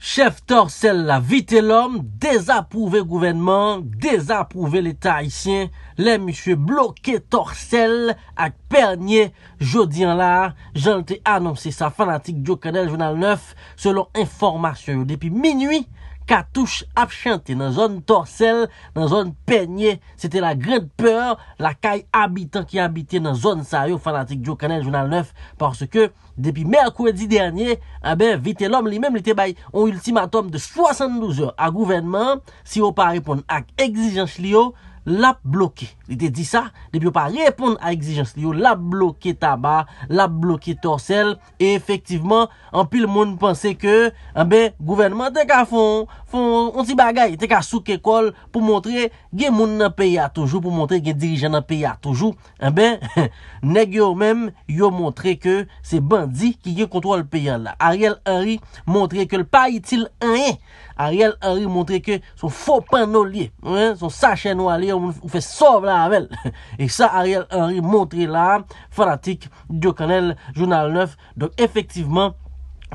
Chef Torsel la vite l'homme, dezaprouvé gouvernement, dezaprouvé l'état haïtien, lè m'sue bloqué Torsel ak pergné jodi en l'art, jante annoncé sa fanatik Joker del Journal 9 selon Informatio. Depi minuit, Katouche ap chante nan zon torsel, nan zon penye. Sete la gred peur la kay abitan ki abite nan zon sa yo fanatik Djo Kanel Jounal 9. Parce ke depi merkwedi denye, vete lom li menm li te bay on ultimatom de 72 eur a gouvenman. Si yo pa repon ak egzijans li yo, La bloke, li te di sa, li pou yo pa reponde a exijans, li yo la bloke taba, la bloke torsel E efektiveman, an pil moun pense ke, an ben, gouvenman te ka fon, fon, onti bagay, te ka souke kol Pou montre, gen moun nan peya toujou, pou montre gen dirijan nan peya toujou An ben, neg yo men, yo montre ke, se bandi ki gen kontrol peya la Ariel Henry montre ke, l pa itil enye Ariel Henry montre ke son fopan no liye, son sachet no liye ou fe sov la avel. E sa Ariel Henry montre la, fanatik, diokanel, jounal 9. Don efektiveman,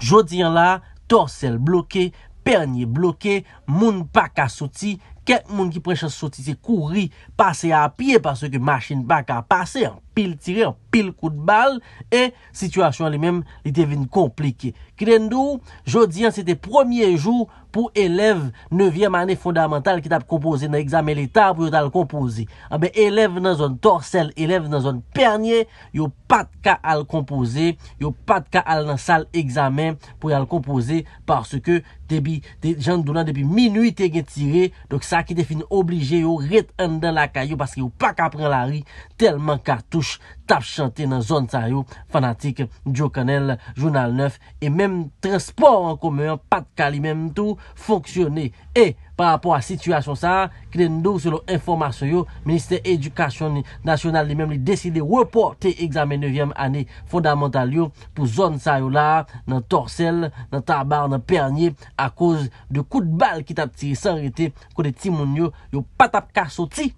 jodi an la, torsel bloke, pernye bloke, moun bak a soti, ket moun ki preche a soti se kouri, pase a apye parceke machine bak a pase an. pil tire, pil kou de bal e situasyon li menm li devine komplike. Kren nou, jodi an, se te premier jou pou eleve 9e manè fondamental ki tap kompoze nan examen li tar pou yo tal kompoze. A be, eleve nan zon torsel, eleve nan zon pernye, yo pat ka al kompoze, yo pat ka al nan sal examen pou yo al kompoze, parce ke tebi, jan dou nan, tebi minu te gen tire, donc sa ki te fin oblige yo ret an dan la kayo, parce ki yo pat ka pren la ri, telman ka tou tap chante nan zon sa yo fanatik Djo Kanel, Jounal 9 e menm trespor an komeyo pat ka li menm tou fonksyoni. E, par apon a sityasyon sa ki de nou se lo informasyon yo Ministè Edukasyon Nasyonal li menm li desi de repote examen 9è anè fondamental yo pou zon sa yo la nan torsel nan tabar nan pernye a kouz de kout bal ki tap tire san rete kou de timoun yo yo pat ap kasoti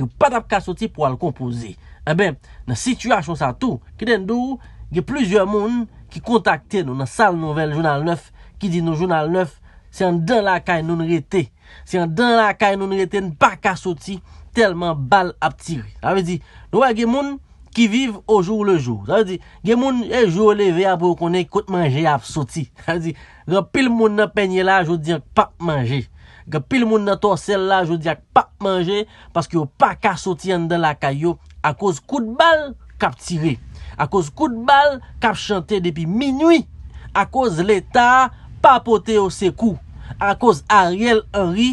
yo pat ap kasoti pou al kompoze. Ebe, eh nan situasyon sa tou, ki den dou, ge plizye moun ki kontakte nou nan sal nouvel jounal 9, ki di nou jounal 9, si an dan la kay nou nrette, si an dan la kay nou nrette, nan baka soti, telman bal ap tire. Ta ve di, nou a ge moun ki vive o jour le jour. Ta ve di, ge moun e jour leve apou konen kote manje ap soti. Ta ve di, gen pil moun nan penye la, jou di an pap manje. Ge pil moun naton sel la, jodi ak pap manje, paske yo pa ka sotien de la kayo. A koz kout bal kap tire, a koz kout bal kap chante depi minwi, a koz leta papote yo se kou, a koz Ariel Henry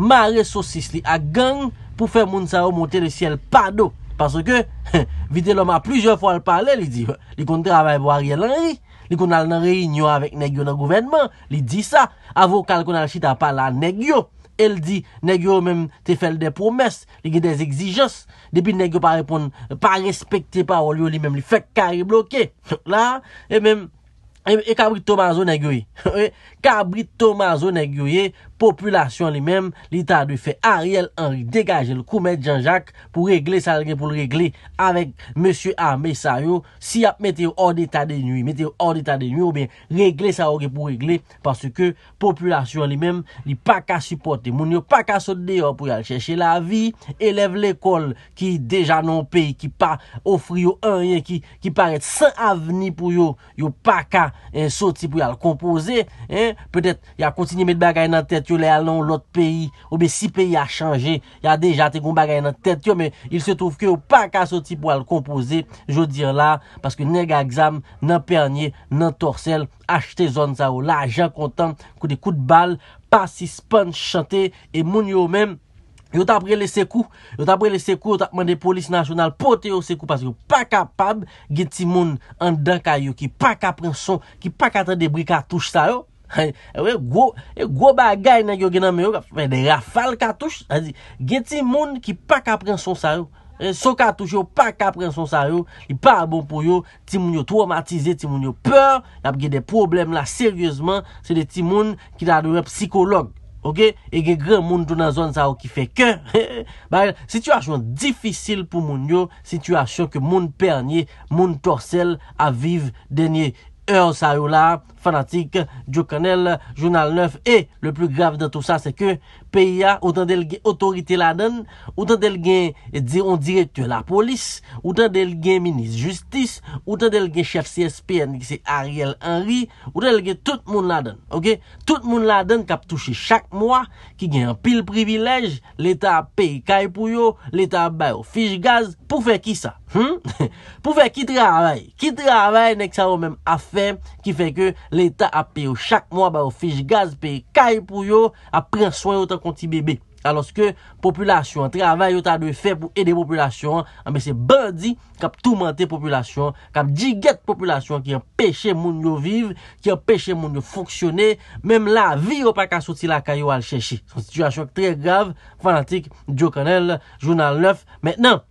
mare sosis li, a gang pou fe moun sa ou monte le siel pado. Paske vide loma plujon fwa l pale li di, li kontre avay bo Ariel Henry. Li kon al nan rey inyo avèk negyo nan gouvenman. Li di sa. Avokal kon al chita pala negyo. El di, negyo menm te fel de promes. Li gen dez egzijos. Depi negyo pa repon, pa respekte parol yo li menm. Li fek kari bloke. La, e menm, e, e kabri tomazo negyo ye. E, kabri tomazo negyo ye. Populasyon li mèm li ta de fè Ariel Henry degaje l koumèd Jean-Jacques pou regle sa l gen pou l regle avèk M. A. Messayot si ap mette ou or de ta de nye, mette ou or de ta de nye ou bè regle sa or gen pou regle paske populasyon li mèm li pa ka supporte moun yo pa ka sote de yo pou yal chèche la vi eleve l ekol ki deja non pey ki pa ofri yo anyen ki paret sa aveni pou yo yo pa ka sote si pou yal kompose peutèt ya kontini met bagay nan tèt yo le alon lot peyi, ou be si peyi a chanje, ya deja te kon bagay nan tet, yo, men, il se touf ke yo pa ka soti pou al kompoze, jo dir la, paske neg a exam, nan pernye, nan torsel, achte zon sa ou, la, jen kontan, kou de kou de bal, pasi, span, chante, e moun yo men, yo ta prele se kou, yo ta prele se kou, yo ta mwende polis nasyonal, pote yo se kou, paske yo pa kapab, gen ti moun an daka yo, ki pa ka pren son, ki pa ka tre de bri ka touche sa ou, Ewe, gwo bagay nan yo genan mè yo, mè de rafal katouche Gen ti moun ki pa kapren son sa yo So katouche yo, pa kapren son sa yo I pa abon pou yo, ti moun yo traumatize, ti moun yo peur Gap gen de problem la, seryezman Se de ti moun ki da dure psikolog E gen gen moun tou nan zon sa yo ki fe kè Situasyon difisil pou moun yo Situasyon ke moun pernye, moun torsel a vive denye Earl là, fanatique, Joe Connell, Journal 9. Et le plus grave de tout ça, c'est que peya, ou tan del gen otorite la den, ou tan del gen diron direkt la polis, ou tan del gen minis justis, ou tan del gen chef CSPN ki se Ariel Henry, ou tan del gen tout moun la den, ok? Tout moun la den kap touche chak mwa, ki gen pil privilej, l'Etat ap pey kaipou yo, l'Etat bayo fich gaz, pou fe ki sa? Hmm? Pou fe ki travay? Ki travay, nek sa ou men a fe, ki fe ke l'Etat ap pey yo chak mwa bayo fich gaz, pey kaipou yo, ap pren soyo tan Kon ti bebe Aloske Populasyon Travay yo ta dewe fe Pou ede populasyon Ame se bandi Kap toumante populasyon Kap jiget populasyon Ki an peche moun yo vive Ki an peche moun yo foksyone Mem la Vi yo pa ka soti la Kayo al cheshe Son situasyon Tre grav Fanatik Djo kanel Jounal 9 Mètnan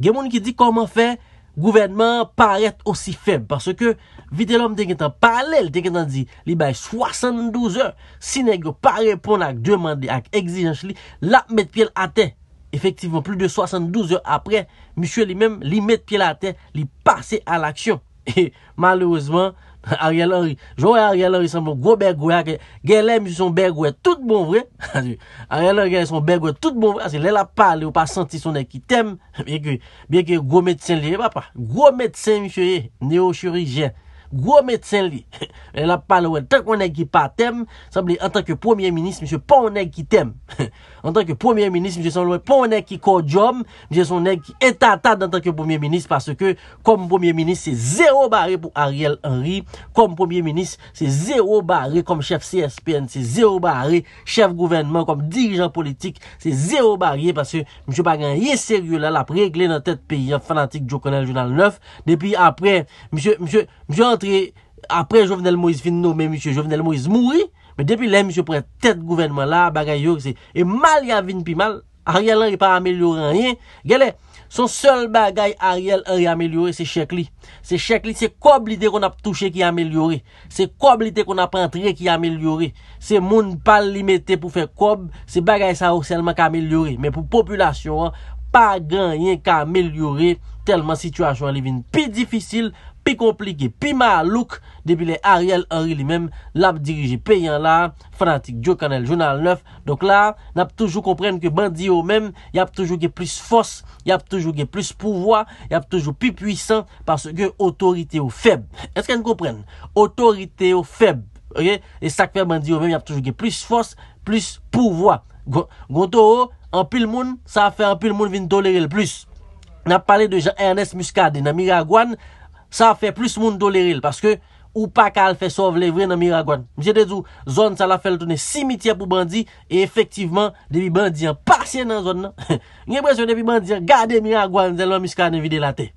Gè moun ki di Koman fe Koman fe Gouvernement parete osi feb Paske vide lom te gen tan paralel Te gen tan di li bay 72 or Sinegro parepon ak Demande ak egzijans li La met piel ate Efektivman plu de 72 or apre Mishwe li men li met piel ate Li pase al aksyon E malouzman A gen lor, jowè a gen lor, yi san moun gwo begwe, a gen lèm yi son begwe tout bon vre, a gen lor gen yi son begwe tout bon vre, a se lè la pa, lè ou pa senti sonè ki tem, bè kè gwo medsen liye, vapa, gwo medsen yi shoye, neo shorijen. Gwome Tseli, el ap pale wèl, tenk mwenèk ki patem, sanble, an tanke premier-minist, mwenèk ki tem, an tanke premier-minist, mwenèk ki kodjom, mwenèk ki etatat an tanke premier-minist, parce ke, kom premier-minist, se zéro barè pou Ariel Henry, kom premier-minist, se zéro barè kom chef CSPN, se zéro barè, chef gouvernement, kom dirijan politik, se zéro barè, parce mwenèk mwenèk yè seriou lè, lè ap reglè nan tèt peyi, an fanatik Joe Connell, jounal 9, depi apre, mwenèk, mwenèk, mwenèk, apre Jovenel Moïse fin nou, men Monsie, Jovenel Moïse mouri, men depi lè, Monsie, prè, tèt gouvernement la, bagay yo, se, e mal y avin pi mal, Ariel an y pa amelyore an yin, gelè, son sol bagay Ariel an y amelyore, se chèk li, se chèk li, se kob lide kon ap touche ki amelyore, se kob lide kon ap prantre ki amelyore, se moun pal li mette pou fe kob, se bagay sa ou selman ki amelyore, men pou populasyon an, pa gan yin ki amelyore, telman situasyon li vin pi difisil, an, Pi komplike, pi malouk, debi le Ariel Henry li men, lab dirije pe yon la, fanatik Dio kanel Jounal 9. Donk la, nap toujou kompren ke bandi yo men, yap toujou ke plus fos, yap toujou ke plus pouvoi, yap toujou pi pwisan, parce ke otorite yo feb. Estke an kompren? Otorite yo feb, ok? E sakpe bandi yo men, yap toujou ke plus fos, plus pouvoi. Gonto ho, an pil moun, sa a fe an pil moun vin tolere l plus. Nap pale de Jean-Ernest Muscade, nan Miragouane, Sa fe plus moun doleril. Paske ou pa kal fe sov levre nan Miragwan. Je de zou, zon sa la fel tounen simitia pou bandi. E efektivman, debi bandian pasyen nan zon nan. Nye brez yon debi bandian gade Miragwan. Zelman miska nan vide la te.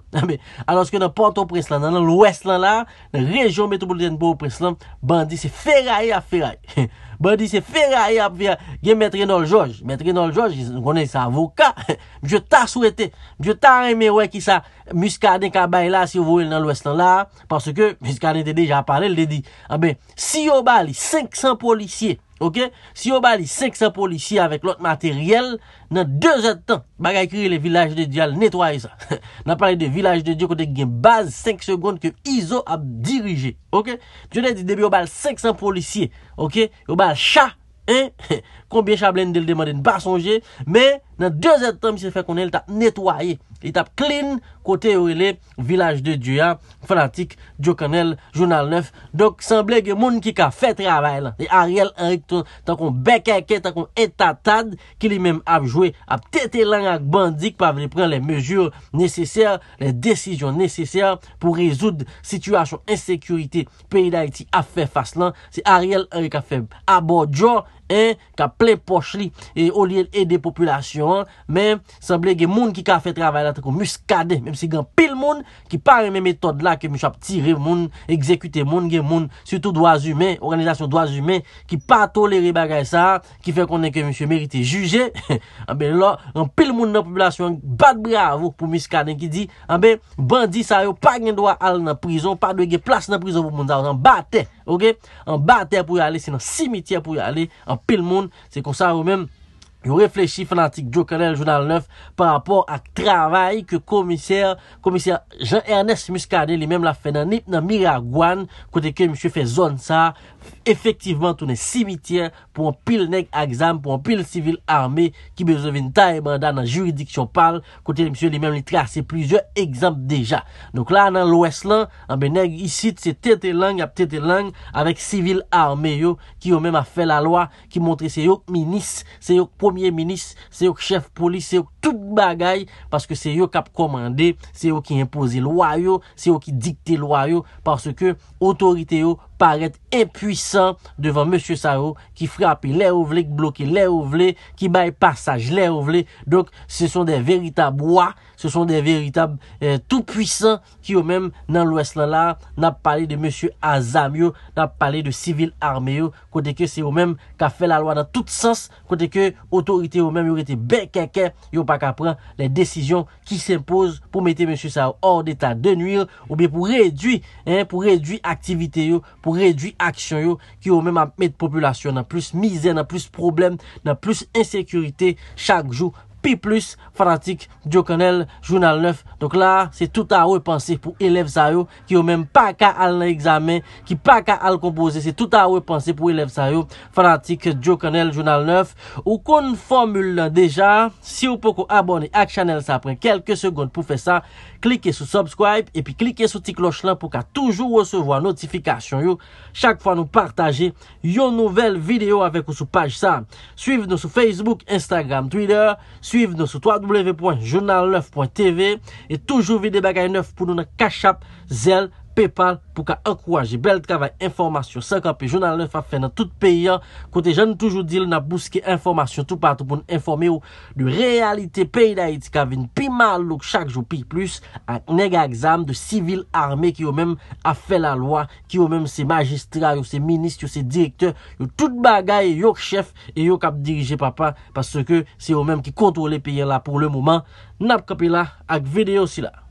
Anoske nan Port-au-Preslan, nan lwes lan la. Nan rejyon Metropolitane-Bou-Preslan. Bandi se feraye a feraye. Ben di se feraye ap vya gen metre nan l joj. Metre nan l joj, gwenè sa avoka. Mjè ta souwete, mjè ta reme wè ki sa muskaden ka bay la si wou el nan l westan la. Paske muskaden te de japanel, le de di. A be, si yo bali 500 polisye. Ok, si yo bali 500 polisye avèk lot materyèl, nan dezen tan bagay kri le vilaj de di al netwaye sa. Nan pari de vilaj de di kote gen baz 5 segonde ke izo ap dirije. Ok, jenè di debi yo bal 500 polisye, ok, yo bal chan, eh, konbyen chan blen de l demande n bar sonje, me... nan 2 etatam se fè kon el tap netwaye, etap klin, kote ou ele, vilaj de Dua, fanatik, Dio Kanel, Jounal 9, dok sanble ge moun ki ka fè trabay lan, se Ariel Henrik tan kon bekeke, tan kon etatad, ki li menm apjwe, ap tete lan ak bandik, pa veni pren le mejur neseser, le desisyon neseser, pou rezoud situasyon ensekurite peyda iti ap fè fas lan, se Ariel Henrik ap fè abodjo, se Ariel Henrik ap fè abodjo, e, ka ple poche li, e olye e de populasyon, men sanble gen moun ki ka fe travay la, tako muskade, menm si gen pil moun, ki pari men metode la, ke mishap tire moun ekzekute moun, gen moun, sutou doazume, organizasyon doazume, ki pa toleri bagay sa, ki fe konen ke mishu merite juje, anbe lo, gen pil moun nan populasyon bat bravo pou muskade, ki di, anbe bandi sa yo, pa gen doa al nan prizon, pa doa gen plas nan prizon pou moun an batè, ok, an batè pou yale, se nan simityè pou yale, an pil moun, se konsa ou menm yo reflechi fanatik Djo Kanel, Jounal 9, par rapport ak travay ke komisyèr, komisyèr Jean-Ernest Muscadet, li mèm la fè nan nip nan Miragouane, kote ke msye fè zon sa, efektivman toune simitien, pou an pil neg aksam, pou an pil sivil armé, ki bezovin ta e bandan nan juridik chon pal, kote li msye li mèm li trase, plizye ekzam deja. Nouk la nan l'Ouest lan, an be neg isit se tete lang ap tete lang, avèk sivil armé yo, ki yo mèm a fè la loa, ki montre se yo k minis, se yo k promis, menis, se yo chef polis, se yo tout bagay, paske se yo kap komande, se yo ki impose loyo, se yo ki dikte loyo, paske otorite yo parete epwisan devan M. Sarou ki frapi lè ou vle, ki bloke lè ou vle, ki baye pasaj lè ou vle. Donk, se son den veritab wwa, se son den veritab euh, tout pwisan ki yo men nan lwes lan la nan pale de M. Azam yo, nan pale de sivil arme yo, kote ke se yo men ka fe la lwa nan tout sens, kote ke otorite yo men yo rete bekeke yo pa ka pren le desisyon ki se impose pou mette M. Sarou or deta denwil ou be pou redwi, pou redwi aktivite yo, oh. pou redwi aksyon yo ki yo mèm ap mèd populasyon nan plus mizè, nan plus problem, nan plus esekurite chak jou. Pi plus, fanatik, diokanel, jounal 9. Donk la, se tout a ou e pansi pou elef sa yo, ki yo mèm pa ka al na examen, ki pa ka al kompoze. Se tout a ou e pansi pou elef sa yo, fanatik, diokanel, jounal 9. Ou kon formule la deja, si ou poko abone ak chanel sa apren kelke segonde pou fe sa, Klike sou subscribe epi klike sou ti kloch la pou ka toujou wesevo an notifikasyon yo. Chak fwa nou partaje yon nouvel video avek ou sou paj sa. Suive nou sou Facebook, Instagram, Twitter. Suive nou sou www.journallove.tv. Et toujou vide bagay 9 pou nou na kachap zel. pepal pou ka akwaje. Bel tka vay informasyon sa kapi. Jounan lè fap fè nan tout peyi an. Kote jan toujou dil nap bouske informasyon tout patou pou n'informe ou du realite peyi da iti ka vin. Pi mal lòk chak jou, pi plus ak nega exam de sivil arme ki yo men a fè la lwa ki yo men se magistra, yo se minist, yo se direkteur, yo tout bagay yo chef, yo kap dirije papa paske se yo men ki kontrole peyi an la pou le mouman. Nap kapi la ak videyo si la.